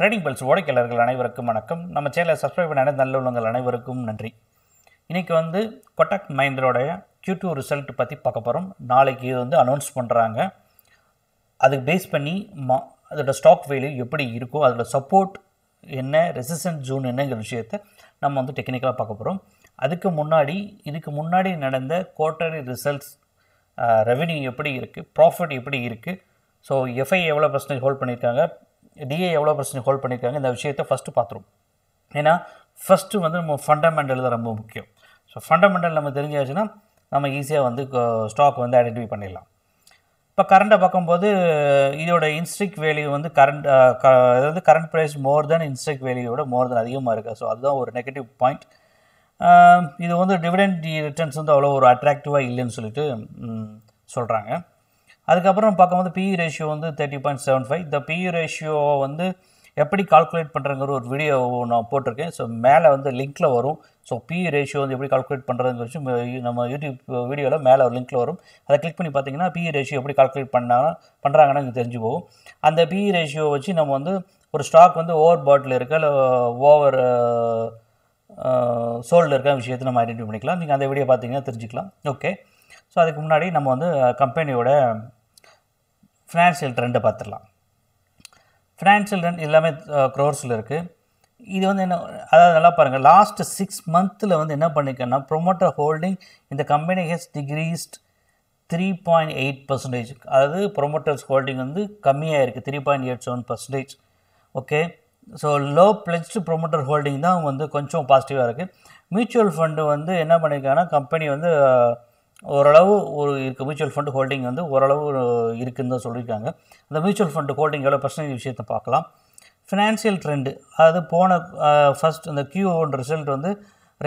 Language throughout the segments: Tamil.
ட்ரேடிங் பெல்ஸ் ஓடைக்கலர்கள் அனைவருக்கும் வணக்கம் நம்ம சேனலை சப்ஸ்கிரைப் பண்ண நல்ல உள்ளங்கள் அனைவருக்கும் நன்றி இன்றைக்கி வந்து கொட்டாக் மைந்தரோடைய கியூ டூ ரிசல்ட் பற்றி பார்க்க போகிறோம் நாளைக்கு இது வந்து அனௌன்ஸ் பண்ணுறாங்க அதுக்கு பேஸ் பண்ணி மா அதோட ஸ்டாக் வேல்யூ எப்படி இருக்கோ அதோட சப்போர்ட் என்ன ரெசிஸ்டன்ஸ் ஜோன் என்னங்கிற விஷயத்த நம்ம வந்து டெக்னிக்கலாக பார்க்க போகிறோம் அதுக்கு முன்னாடி இதுக்கு முன்னாடி நடந்த குவார்டர்லி ரிசல்ட்ஸ் ரெவென்யூ எப்படி இருக்குது ப்ராஃபிட் எப்படி இருக்குது ஸோ எஃப்ஐ எவ்வளோ பர்சன்டேஜ் ஹோல்ட் பண்ணியிருக்காங்க டிஏ எவ்வளோ பர்சன்ட் ஹோல்ட் பண்ணியிருக்காங்க இந்த விஷயத்தை ஃபஸ்ட்டு பார்த்துருவோம் ஏன்னா ஃபஸ்ட்டு வந்து நம்ம ஃபண்டமெண்டல் தான் ரொம்ப முக்கியம் ஸோ ஃபண்டமெண்டல் நம்ம தெரிஞ்சாச்சுன்னா நம்ம ஈஸியாக வந்து ஸ்டாக் வந்து ஐடென்டிஃபை பண்ணிடலாம் இப்போ கரண்ட்டை பார்க்கும்போது இதோட இன்ஸ்டிக் வேல்யூ வந்து கரண்ட் க அதாவது கரண்ட் ப்ரைஸ் மோர் தென் இன்ஸ்டிக் வேல்யூவோட மோர் தென் அதிகமாக இருக்குது ஸோ அதுதான் ஒரு நெகட்டிவ் பாயிண்ட் இது வந்து டிவிடெண்ட் ரிட்டர்ன்ஸ் வந்து அவ்வளோ ஒரு அட்ராக்டிவாக இல்லைன்னு சொல்லிட்டு சொல்கிறாங்க அதுக்கப்புறம் பார்க்கும்போது பிஇ ரேஷியோ e வந்து தேர்ட்டி பாயிண்ட் செவன் ஃபைவ் இந்த பிஇ ரேஷியோவை e வந்து எப்படி கால்குலேட் பண்ணுறங்கிற ஒரு வீடியோ நான் போட்டிருக்கேன் ஸோ மேலே வந்து லிங்க்கில் வரும் ஸோ பி ரேஷியோ வந்து எப்படி கால்குலேட் பண்ணுறதுங்கிறது நம்ம யூடியூப் வீடியோவில் மேலே ஒரு லிங்க்கில் வரும் அதை கிளிக் பண்ணி பார்த்தீங்கன்னா பி ரேஷியோ e எப்படி கால்குலேட் பண்ணா பண்ணுறாங்கன்னு தெரிஞ்சு போகும் அந்த பி ரேஷியோ வச்சு நம்ம வந்து ஒரு ஸ்டாக் வந்து ஓவர் பாட்டில் இருக்க இல்லை ஓவர் சோல்டில் இருக்க விஷயத்தை நம்ம ஐடென்டிஃபை பண்ணிக்கலாம் நீங்கள் அந்த வீடியோ பார்த்தீங்கன்னா தெரிஞ்சுக்கலாம் ஓகே ஸோ அதுக்கு முன்னாடி நம்ம வந்து கம்பெனியோட ஃபினான்ஷியல் ட்ரெண்டை பார்த்துடலாம் ஃபினான்ஷியல் ட்ரெண்ட் எல்லாமே க்ரோர்ஸில் இருக்குது இது வந்து என்ன அதாவது நல்லா பாருங்கள் லாஸ்ட் சிக்ஸ் மந்த்தில் வந்து என்ன பண்ணிக்கன்னா ப்ரொமோட்டர் ஹோல்டிங் இந்த company has decreased three point eight percentage அதாவது ப்ரொமோட்டர்ஸ் ஹோல்டிங் வந்து கம்மியாக இருக்குது three point eight seven percentage okay so low pledged promoter holding தான் வந்து கொஞ்சம் பாசிட்டிவாக இருக்குது மியூச்சுவல் ஃபண்டு வந்து என்ன பண்ணியிருக்காங்கன்னா கம்பெனி வந்து ஓரளவு ஒரு இருக்குது மியூச்சுவல் ஃபண்டு ஹோல்டிங் வந்து ஓரளவு இருக்குதுன்னு தான் சொல்லியிருக்காங்க அந்த மியூச்சுவல் ஃபண்டு ஹோல்டிங் எவ்வளோ பர்சன்டேஜ் விஷயத்தை பார்க்கலாம் ஃபினான்சியல் ட்ரெண்டு அதாவது போன ஃபஸ்ட் அந்த கியூஓன் ரிசல்ட் வந்து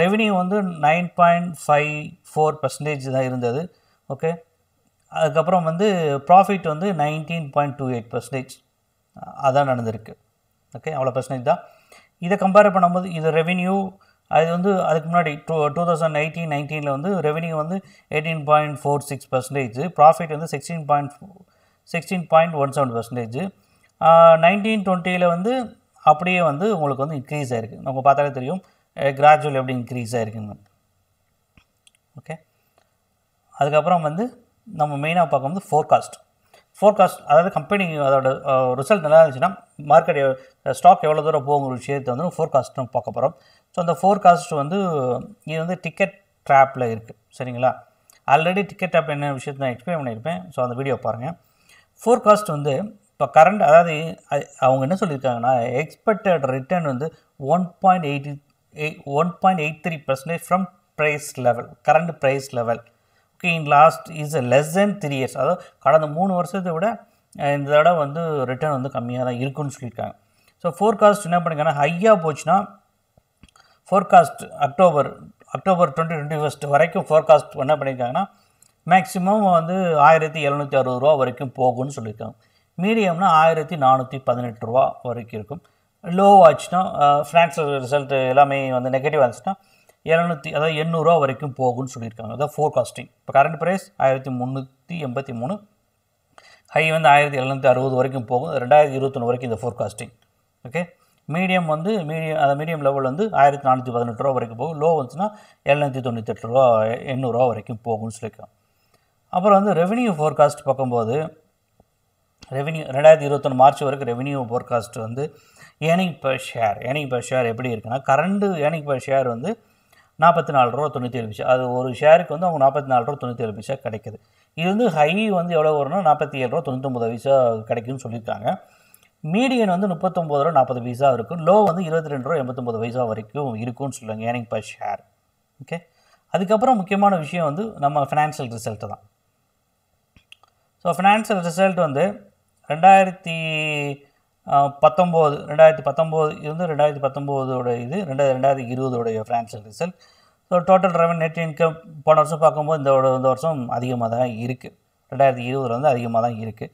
ரெவின்யூ வந்து nine point five four percentage தான் இருந்தது ஓகே அதுக்கப்புறம் வந்து ப்ராஃபிட் வந்து nineteen point two eight percentage அதான் நடந்திருக்கு ஓகே அவ்வளோ பர்சன்டேஜ் தான் இதை கம்பேர் பண்ணும்போது இது ரெவின்யூ அது வந்து அதுக்கு முன்னாடி டூ டூ தௌசண்ட் எயிட்டீன் நைன்டீனில் வந்து ரெவென்யூ வந்து eighteen point four six percentage profit வந்து sixteen point sixteen point one seven percentage nineteen டுவெண்ட்டியில் வந்து அப்படியே வந்து உங்களுக்கு வந்து இன்க்ரீஸ் ஆகிருக்கு நம்ம பார்த்தாலே தெரியும் கிராஜுவல் எப்படி இன்க்ரீஸ் ஆகிருக்குன்னு ஓகே அதுக்கப்புறம் வந்து நம்ம மெயினாக பார்க்க வந்து ஃபோர்காஸ்ட் ஃபோர்காஸ்ட் அதாவது கம்பெனி அதோட ரிசல்ட் நல்லா இருந்துச்சுன்னா மார்க்கெட் ஸ்டாக் எவ்வளோ தூரம் போகுங்கிற விஷயத்தை வந்து ஃபோர்காஸ்ட்டும் பார்க்க போகிறோம் ஸோ அந்த ஃபோர்காஸ்ட் வந்து இது வந்து டிக்கெட் ட்ராப்பில் இருக்குது சரிங்களா ஆல்ரெடி டிக்கெட் ட்ராப் என்ன விஷயத்தை நான் எக்ஸ்பிளைன் பண்ணியிருப்பேன் ஸோ அந்த வீடியோ பாருங்கள் ஃபோர்காஸ்ட் வந்து இப்போ கரண்ட் அதாவது அவங்க என்ன சொல்லியிருக்காங்கன்னா எக்ஸ்பெக்டட் ரிட்டர்ன் வந்து one point eighty eight one point eight three percentage from price level current price level okay in last is less than three years அதாவது கடந்த மூணு வருஷத்தை விட இந்த தடவை வந்து ரிட்டர்ன் வந்து கம்மியாக தான் இருக்குன்னு சொல்லியிருக்காங்க ஸோ ஃபோர்காஸ்ட் என்ன பண்ணுங்கன்னா ஹையாக போச்சுன்னா forecast October October twenty twenty first வரைக்கும் ஃபோர்காஸ்ட் என்ன பண்ணியிருக்காங்கன்னா மேக்ஸிமம் வந்து ஆயிரத்தி எழுநூற்றி அறுபது ரூபா வரைக்கும் போகும்னு சொல்லியிருக்காங்க மீடியம்னா ஆயிரத்தி நானூற்றி பதினெட்டு ரூபா வரைக்கும் இருக்கும் லோ ஆச்சுன்னா ஃபினான்ஷியல் ரிசல்ட் எல்லாமே வந்து நெகட்டிவ் ஆச்சுன்னா எழுநூற்றி அதாவது எண்ணூறுரூவா வரைக்கும் போகும்னு சொல்லியிருக்காங்க அதாவது ஃபோர்காஸ்டிங் இப்போ கரண்ட் ப்ரைஸ் ஆயிரத்தி முந்நூற்றி எண்பத்தி மூணு ஹை வந்து ஆயிரத்தி எழுநூற்றி அறுபது வரைக்கும் போகும் ரெண்டாயிரத்தி இருபத்தொன்று வரைக்கும் இந்த ஃபோர்காஸ்டிங் ஓகே மீடியம் வந்து மீடியம் அந்த மீடியம் லெவல் வந்து ஆயிரத்தி நானூற்றி பதினெட்டு ரூபா வரைக்கும் போகும் லோ வந்துச்சுன்னா எழுநூற்றி எட்டு ரூபா எண்ணூறுரூவா வரைக்கும் போகும்னு சொல்லியிருக்கோம் அப்புறம் வந்து ரெவென்யூ ஃபோர்காஸ்ட் பார்க்கும்போது ரெவென்யூ ரெண்டாயிரத்தி இருபத்தொன்று மார்ச் வரைக்கும் ரெவென்யூ ஃபோர்காஸ்ட் வந்து ஏனிங் பர் ஷேர் ஏனிங் பர் ஷேர் எப்படி இருக்குன்னா கரண்ட்டு ஏனிங் பர் ஷேர் வந்து நாற்பத்தி நாலு ரூபா தொண்ணூற்றி ஏழு பைசா அது ஒரு ஷேருக்கு வந்து அவங்க நாற்பத்தி நாலு ரூபா தொண்ணூற்றி ஏழு பைசா கிடைக்குது இது வந்து ஹை வந்து எவ்வளோ வரும்னா நாற்பத்தி ஏழு ரூபா தொண்ணூற்றொம்பது பைசா கிடைக்கும்னு சொல்லியிருக்காங்க மீடியன் வந்து முப்பத்தொம்பது ரூபா நாற்பது பைசா இருக்கும் லோ வந்து இருபத்தி ரெண்டு ரூபா எண்பத்தொம்பது பைசா வரைக்கும் இருக்கும்னு சொல்லுவாங்க ஏர்னிங் பர் ஷேர் ஓகே அதுக்கப்புறம் முக்கியமான விஷயம் வந்து நம்ம ஃபினான்ஷியல் ரிசல்ட்டு தான் ஸோ ஃபினான்ஷியல் ரிசல்ட் வந்து ரெண்டாயிரத்தி பத்தொம்போது ரெண்டாயிரத்தி பத்தொம்போது இருந்து ரெண்டாயிரத்தி பத்தொம்போதோட இது ரெண்டாயிரத்தி ரெண்டாயிரத்தி இருபதோடைய financial result so total revenue net income போன வருஷம் பார்க்கும்போது இந்த இந்த வருஷம் அதிகமாக தான் இருக்குது ரெண்டாயிரத்தி இருபதில் வந்து அதிகமாக தான் இருக்குது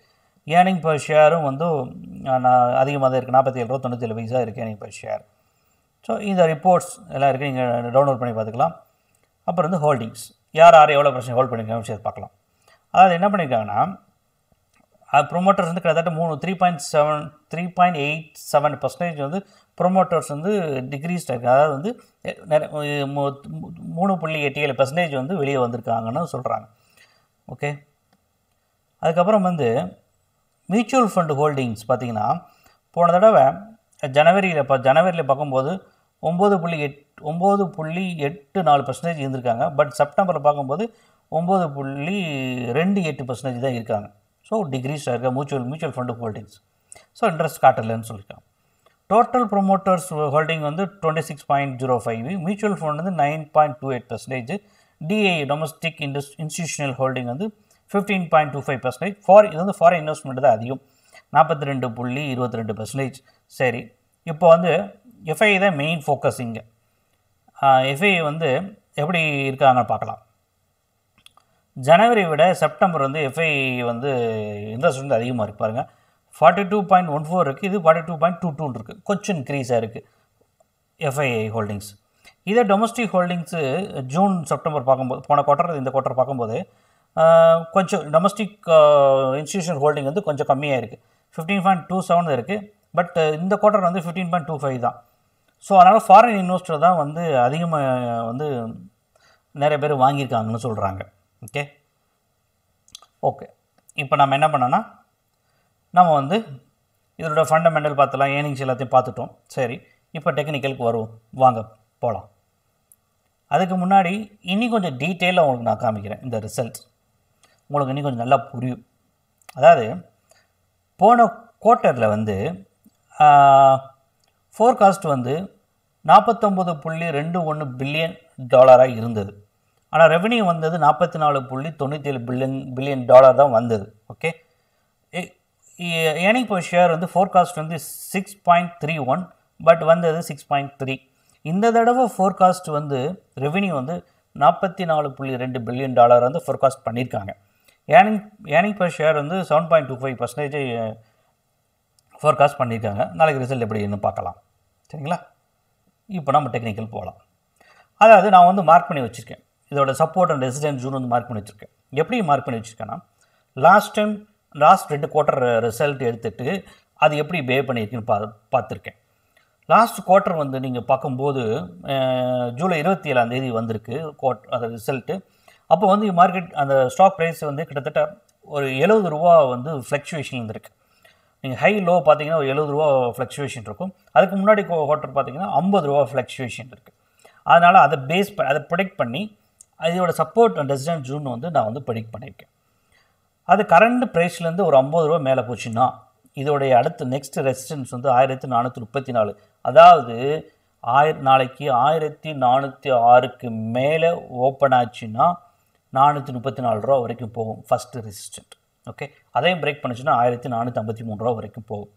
ஏர்னிங் பர் ஷேரும் வந்து நான் அதிகமாக தான் இருக்குது நாற்பத்தி ஏழு ரூபா தொண்ணூற்றி பைசா இருக்குது எனக்கு இப்போ ஷேர் ஸோ இந்த ரிப்போர்ட்ஸ் எல்லாம் இருக்குது நீங்கள் டவுன்லோட் பண்ணி பார்த்துக்கலாம் அப்புறம் வந்து ஹோல்டிங்ஸ் யார் யார் எவ்வளோ பிரச்சனை ஹோல்ட் பண்ணியிருக்காங்க விஷயத்தை பார்க்கலாம் அதாவது என்ன பண்ணியிருக்காங்கன்னா ப்ரொமோட்டர்ஸ் வந்து கிட்டத்தட்ட மூணு three point seven three point eight seven percentage வந்து ப்ரொமோட்டர்ஸ் வந்து டிக்ரீஸ்ட் இருக்குது அதாவது வந்து மூணு புள்ளி எட்டு ஏழு பர்சன்டேஜ் வந்து வெளியே வந்திருக்காங்கன்னு சொல்கிறாங்க ஓகே அதுக்கப்புறம் வந்து மியூச்சுவல் ஃபண்டு ஹோல்டிங்ஸ் பார்த்திங்கன்னா போன தடவை ஜனவரியில் இப்போ ஜனவரியில் பார்க்கும்போது ஒம்பது புள்ளி எட் ஒம்பது புள்ளி எட்டு நாலு பர்சன்டேஜ் இருந்திருக்காங்க பட் செப்டம்பரில் பார்க்கும்போது ஒம்பது புள்ளி ரெண்டு எட்டு பர்சன்டேஜ் தான் இருக்காங்க ஸோ டிகிரிஸாக இருக்க mutual mutual fund holdings so interest காட்டலன்னு சொல்லியிருக்காங்க டோட்டல் ப்ரொமோட்டர்ஸ் ஹோல்டிங் வந்து twenty six point zero five mutual fund வந்து nine point two eight percentage DI domestic இண்டஸ் இன்ஸ்டியூஷனல் ஹோல்டிங் வந்து fifteen point two five percentage for இது வந்து ஃபாரின் இன்வெஸ்ட்மெண்ட் தான் அதிகம் நாற்பத்தி ரெண்டு புள்ளி இருபத்தி ரெண்டு பர்சன்டேஜ் சரி இப்போ வந்து எஃப்ஐ தான் மெயின் ஃபோக்கஸ் இங்கே எஃப்ஐ வந்து எப்படி இருக்காங்க பார்க்கலாம் ஜனவரி விட செப்டம்பர் வந்து எஃப்ஐ வந்து இன்ட்ரெஸ்ட் வந்து அதிகமாக இருக்குது பாருங்கள் forty two point one four இருக்குது இது ஃபார்ட்டி டூ பாயிண்ட் டூ டூன் இருக்குது கொஞ்சம் இன்க்ரீஸாக இருக்குது எஃப்ஐஐ ஹோல்டிங்ஸ் இதே டொமஸ்டிக் ஹோல்டிங்ஸு ஜூன் செப்டம்பர் பார்க்கும்போது போன குவார்டர் இந்த குவார்ட்டர் பார்க்கும்போது கொஞ்சம் டொமஸ்டிக் இன்ஸ்டியூஷன் ஹோல்டிங் வந்து கொஞ்சம் கம்மியாக இருக்குது ஃபிஃப்டீன் பாயிண்ட் டூ செவன் இருக்குது பட் இந்த கோட்டர் வந்து ஃபிஃப்டீன் பாயிண்ட் டூ ஃபைவ் தான் ஸோ அதனால் ஃபாரின் இன்வெஸ்டர் தான் வந்து அதிகமாக வந்து நிறைய பேர் வாங்கியிருக்காங்கன்னு சொல்கிறாங்க ஓகே ஓகே இப்போ நம்ம என்ன பண்ணோன்னா நம்ம வந்து இதோட ஃபண்டமெண்டல் பார்த்துலாம் ஏர்னிங்ஸ் எல்லாத்தையும் பார்த்துட்டோம் சரி இப்போ டெக்னிக்கலுக்கு வருவோம் வாங்க போகலாம் அதுக்கு முன்னாடி இன்னி கொஞ்சம் டீட்டெயிலாக உங்களுக்கு நான் காமிக்கிறேன் இந்த ரிசல்ட்ஸ் உங்களுக்கு இன்னும் கொஞ்சம் நல்லா புரியும் அதாவது போன குவார்ட்டரில் வந்து ஃபோர்காஸ்ட் வந்து நாற்பத்தொம்பது புள்ளி ரெண்டு ஒன்று பில்லியன் டாலராக இருந்தது ஆனால் ரெவன்யூ வந்தது நாற்பத்தி நாலு புள்ளி தொண்ணூற்றி ஏழு பில்லியன் பில்லியன் டாலர் தான் வந்தது ஓகே ஏனிங் இப்போ ஷேர் வந்து ஃபோர்காஸ்ட் வந்து six point three one but வந்தது சிக்ஸ் பாயிண்ட் த்ரீ இந்த தடவை ஃபோர்காஸ்ட் வந்து ரெவென்யூ வந்து நாற்பத்தி நாலு புள்ளி ரெண்டு பில்லியன் டாலர் வந்து ஃபோர்காஸ்ட் பண்ணியிருக்காங்க ஏர்னிங் ஏர்னிங் பர் ஷேர் வந்து seven point two five percentage forecast பண்ணியிருக்காங்க நாளைக்கு ரிசல்ட் எப்படி எப்படின்னு பார்க்கலாம் சரிங்களா இப்போ நம்ம டெக்னிக்கல் போகலாம் அதாவது நான் வந்து மார்க் பண்ணி வச்சுருக்கேன் இதோட சப்போர்ட் அண்ட் ரெசிடென்ட் ஜூன் வந்து மார்க் பண்ணி வச்சுருக்கேன் எப்படி மார்க் பண்ணி வச்சுருக்கேன்னா லாஸ்ட் டைம் லாஸ்ட் ரெண்டு குவார்ட்டர் ரிசல்ட் எடுத்துகிட்டு அது எப்படி பே பண்ணியிருக்குன்னு பா பார்த்துருக்கேன் லாஸ்ட் குவார்ட்டர் வந்து நீங்கள் பார்க்கும்போது ஜூலை இருபத்தி ஏழாம் தேதி வந்திருக்கு கோட் அது ரிசல்ட்டு அப்போ வந்து மார்க்கெட் அந்த ஸ்டாக் ப்ரைஸ் வந்து கிட்டத்தட்ட ஒரு எழுபது ரூபா வந்து ஃப்ளக்ஷுவேஷன் இருந்திருக்கு நீங்கள் ஹை லோ பார்த்தீங்கன்னா ஒரு எழுபது ரூபா ஃப்ளக்ஷுவேஷன் இருக்கும் அதுக்கு முன்னாடி குவார்ட்டர் பார்த்தீங்கன்னா ஐம்பது ரூபா ஃப்ளக்ஷுவேஷன் இருக்குது அதனால் அதை பேஸ் ப அதை ப்ரொடெக்ட் பண்ணி இதோட சப்போர்ட் அண்ட் ரெசிடென்ட் ஜூன் வந்து நான் வந்து ப்ரொடிக்ட் பண்ணியிருக்கேன் அது கரண்ட் ப்ரைஸ்லேருந்து ஒரு ஐம்பது ரூபா மேலே போச்சுன்னா இதோடைய அடுத்து நெக்ஸ்ட் ரெசிஸ்டன்ஸ் வந்து ஆயிரத்தி நானூற்றி முப்பத்தி நாலு அதாவது ஆயிர நாளைக்கு ஆயிரத்தி நானூற்றி ஆறுக்கு மேலே ஓப்பன் ஆச்சுன்னா நானூற்றி முப்பத்தி நாலு ரூபா வரைக்கும் போகும் ஃபஸ்ட்டு ரெசிஸ்டன்ட் ஓகே அதையும் பிரேக் பண்ணிச்சுன்னா ஆயிரத்தி நானூற்றி ஐம்பத்தி மூணு ரூபா வரைக்கும் போகும்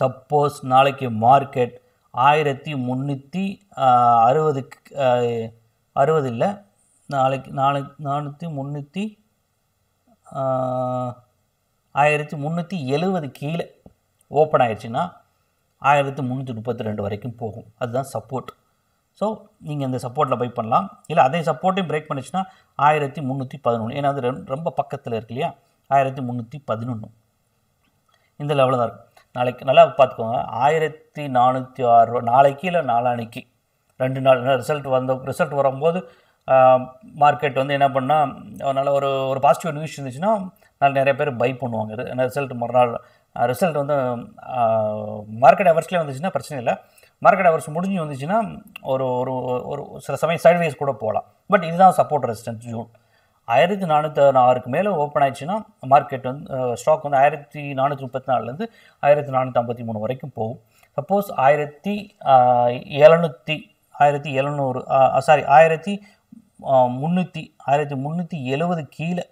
சப்போஸ் நாளைக்கு மார்க்கெட் ஆயிரத்தி முந்நூற்றி அறுபதுக்கு அறுபது இல்லை நாளைக்கு நாலு நானூற்றி முந்நூற்றி ஆயிரத்தி முந்நூற்றி எழுபது கீழே ஓப்பன் ஆயிடுச்சுன்னா ஆயிரத்தி முந்நூற்றி முப்பத்தி ரெண்டு வரைக்கும் போகும் அதுதான் சப்போர்ட் ஸோ நீங்கள் இந்த சப்போர்ட்டில் பை பண்ணலாம் இல்லை அதே சப்போர்ட்டையும் பிரேக் பண்ணிச்சுன்னா ஆயிரத்தி முந்நூற்றி பதினொன்று ஏன்னா அது ரொம்ப பக்கத்தில் இருக்கு இல்லையா ஆயிரத்தி முந்நூற்றி பதினொன்று இந்த லெவலில் தான் இருக்கும் நாளைக்கு நல்லா பார்த்துக்கோங்க ஆயிரத்தி நானூற்றி ஆறு ரூபா நாளைக்கு இல்லை நாளானிக்கு ரெண்டு நாள் ரிசல்ட் வந்த ரிசல்ட் வரும்போது மார்க்கெட் வந்து என்ன பண்ணால் அதனால் ஒரு ஒரு பாசிட்டிவ் நியூஸ் இருந்துச்சுன்னா நாள் நிறைய பேர் பை பண்ணுவாங்க ரிசல்ட் மறுநாள் ரிசல்ட் வந்து மார்க்கெட் எவர்ஸ்லேயே வந்துச்சுன்னா பிரச்சனை இல்லை மார்க்கெட் அவர்ஸ் முடிஞ்சு வந்துச்சுன்னா ஒரு ஒரு ஒரு சில சமயம் சைட்வைஸ் கூட போகலாம் பட் இதுதான் சப்போர்ட் ரெசிஸ்டன்ஸ் ஜூன் ஆயிரத்தி நானூற்றி ஆறுக்கு மேலே ஓப்பன் ஆயிடுச்சுன்னா மார்க்கெட் வந்து ஸ்டாக் வந்து ஆயிரத்தி நானூற்றி முப்பத்தி நாலுலேருந்து ஆயிரத்தி நானூற்றி ஐம்பத்தி மூணு வரைக்கும் போகும் சப்போஸ் ஆயிரத்தி எழுநூற்றி ஆயிரத்தி எழுநூறு சாரி ஆயிரத்தி முந்நூற்றி ஆயிரத்தி முந்நூற்றி எழுபது கீழே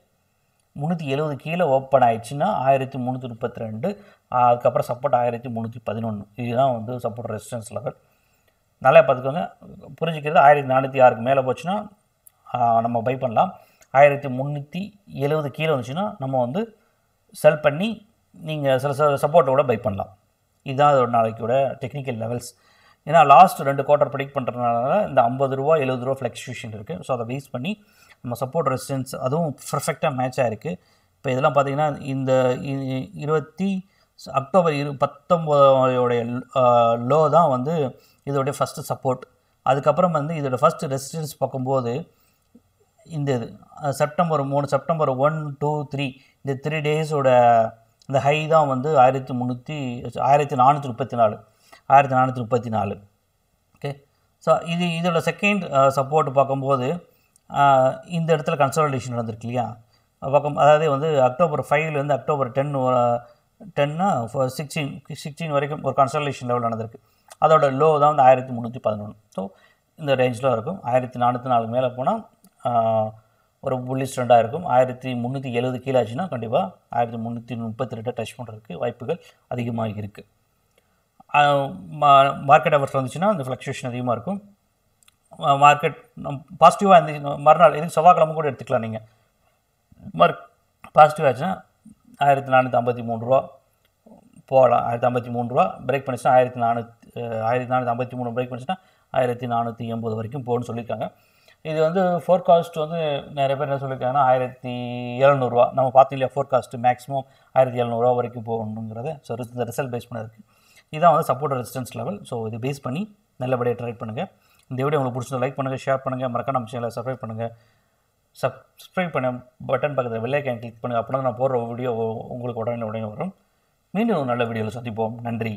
முந்நூற்றி எழுபது கீழே ஓப்பன் ஆயிடுச்சுன்னா ஆயிரத்தி முந்நூற்றி முப்பத்தி ரெண்டு அதுக்கப்புறம் சப்போர்ட் ஆயிரத்தி முந்நூற்றி பதினொன்று இதுதான் வந்து சப்போர்ட் ரெசிஸ்டன்ஸ் லெவல் நல்லா பார்த்துக்கோங்க புரிஞ்சுக்கிறது ஆயிரத்தி நானூற்றி ஆறுக்கு மேலே போச்சுன்னா நம்ம பை பண்ணலாம் ஆயிரத்தி முந்நூற்றி எழுபது கீழே வந்துச்சுன்னா நம்ம வந்து செல் பண்ணி நீங்கள் சில சப்போர்ட்டோட பை பண்ணலாம் இதுதான் அதோட நாளைக்கோட டெக்னிக்கல் லெவல்ஸ் ஏன்னா லாஸ்ட் ரெண்டு குவார்ட்டர் ப்ரெடிக் பண்ணுறதுனால இந்த ஐம்பது ரூபா எழுபது ரூபா ஃப்ளக்சுவேஷன் இருக்குது ஸோ அதை பேஸ் பண்ணி நம்ம சப்போர்ட் ரெசிஸ்டன்ஸ் அதுவும் பர்ஃபெக்டாக மேட்ச் ஆகிருக்கு இப்போ இதெல்லாம் பார்த்திங்கன்னா இந்த இருபத்தி அக்டோபர் இரு பத்தொம்போதோடைய லோ தான் வந்து இதோடைய ஃபஸ்ட்டு சப்போர்ட் அதுக்கப்புறம் வந்து இதோடய ஃபஸ்ட் ரெசிஸ்டன்ஸ் பார்க்கும்போது இந்த இது செப்டம்பர் மூணு செப்டம்பர் ஒன் டூ த்ரீ இந்த த்ரீ டேஸோட இந்த ஹை தான் வந்து ஆயிரத்தி முந்நூற்றி ஆயிரத்தி நானூற்றி முப்பத்தி நாலு ஆயிரத்தி நானூற்றி முப்பத்தி நாலு ஓகே ஸோ இது இதோட செகண்ட் சப்போர்ட் பார்க்கும்போது இந்த இடத்துல கன்சல்டேஷன் நடந்திருக்கு இல்லையா பக்கம் அதாவது வந்து அக்டோபர் ஃபைவ்லேருந்து அக்டோபர் டென் டென்னா சிக்ஸ்டீன் சிக்ஸ்டீன் வரைக்கும் ஒரு கன்சல்டேஷன் லெவல் நடந்திருக்கு அதோட லோ தான் வந்து ஆயிரத்தி முந்நூற்றி பதினொன்று ஸோ இந்த ரேஞ்சில் இருக்கும் ஆயிரத்தி நானூற்றி நாலு மேலே போனால் ஒரு புள்ளி ஸ்டண்டாக இருக்கும் ஆயிரத்தி முந்நூற்றி எழுபது கீழே ஆச்சுன்னா கண்டிப்பாக ஆயிரத்தி முந்நூற்றி முப்பத்தி ரெண்டு டச் பண்ணுறதுக்கு வாய்ப்புகள் அதிகமாக இருக்குது மார்க்கெட் அவர்ஸ் வந்துச்சுன்னா அந்த ஃப்ளக்ஷுவேஷன் அதிகமாக இருக்கும் மார்க்கெட் பாசிட்டிவாக இருந்துச்சு மறுநாள் எதுவும் செவ்வாய்க்கிழமை கூட எடுத்துக்கலாம் நீங்கள் மார்க் பாசிட்டிவ் ஆச்சுன்னா ஆயிரத்தி நானூற்றி ஐம்பத்தி மூணு ரூபா போகலாம் ஆயிரத்தி ஐம்பத்தி மூணு ரூபா பிரேக் பண்ணிச்சுன்னா ஆயிரத்தி நானூற்றி ஆயிரத்தி நானூற்றி ஐம்பத்தி மூணு பிரேக் பண்ணிச்சுன்னா ஆயிரத்தி நானூற்றி எண்பது வரைக்கும் போகணும் சொல்லியிருக்காங்க இது வந்து ஃபோர்காஸ்ட் வந்து நிறைய பேர் என்ன சொல்லியிருக்காங்கன்னா ஆயிரத்தி எழுநூறுவா நம்ம பார்த்தோம் இல்லையா ஃபோர்காஸ்ட் மேக்ஸிமம் ஆயிரத்தி எழுநூறுவா வரைக்கும் போகணுங்கிறத ஸோ இந்த ரிசல்ட் பேஸ் பண்ணியிருக்கு இதுதான் வந்து சப்போர்ட் ரெசிஸ்டன்ஸ் லெவல் ஸோ இது பேஸ் பண்ணி நல்லபடியாக ட்ரைட் பண்ணுங்கள் இந்த வீடியோ உங்களுக்கு பிடிச்சது லைக் பண்ணுங்கள் ஷேர் பண்ணுங்கள் மறக்காம நம்ம சேனலை சப்ஸ்கிரைப் பண்ணுங்கள் சப்ஸ்கிரைப் பண்ண பட்டன் பக்கத்தில் கேன் கிளிக் பண்ணுங்கள் அப்படின்னா நான் போடுற வீடியோ உங்களுக்கு உடனே உடனே வரும் மீண்டும் ஒரு நல்ல வீடியோவில் சந்திப்போம் நன்றி